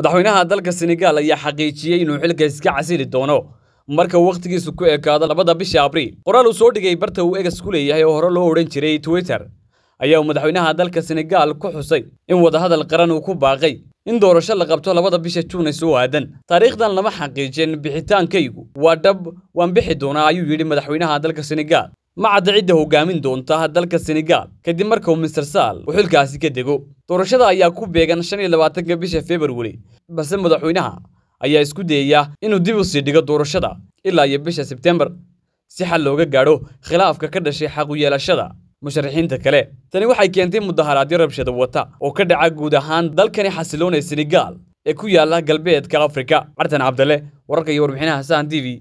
madaxweynaha dalka senegaal ayaa xaqiijiyey inuu xilka iska casili doono marka wakhtigiisu ku ekaado labada bisha abriil qoraal uu soo dhigay barta uu egas ku leeyahay oo hore loo odhan jiray twitter ayaa uu madaxweynaha dalka senegaal ku xusay in wadahadal qaran uu ku baaqay in doorasho la qabto labada bisha juun isoo aadan taariikhdan lama xaqiijin bixitaankaygu waa dhab waan bixi doonaa ayuu yidhi madaxweynaha dalka senegaal ma cadda cidda hoggaamin doonta dalka senegaal kadib marka uu mister saal uu xilkaasi ka dego doorashada ayaa ku beegan shan iyo labaatanka bisha februari balse madaxweynaha ayaa isku dayaya inuu dib u sii dhigo doorashada ilaa iyo bisha sebtembar si xal looga gaadho khilaafka ka dhashay xaqu yeelashada musharaxiinta kale tani waxay keentay mudaharaadyo rabshada wata oo ka dhaca guud ahaan dalkani xasiloonaya senegaal ee ku yaala galbeedka afrika cartan cabdalle wararka iyo warbixinaha sahan t v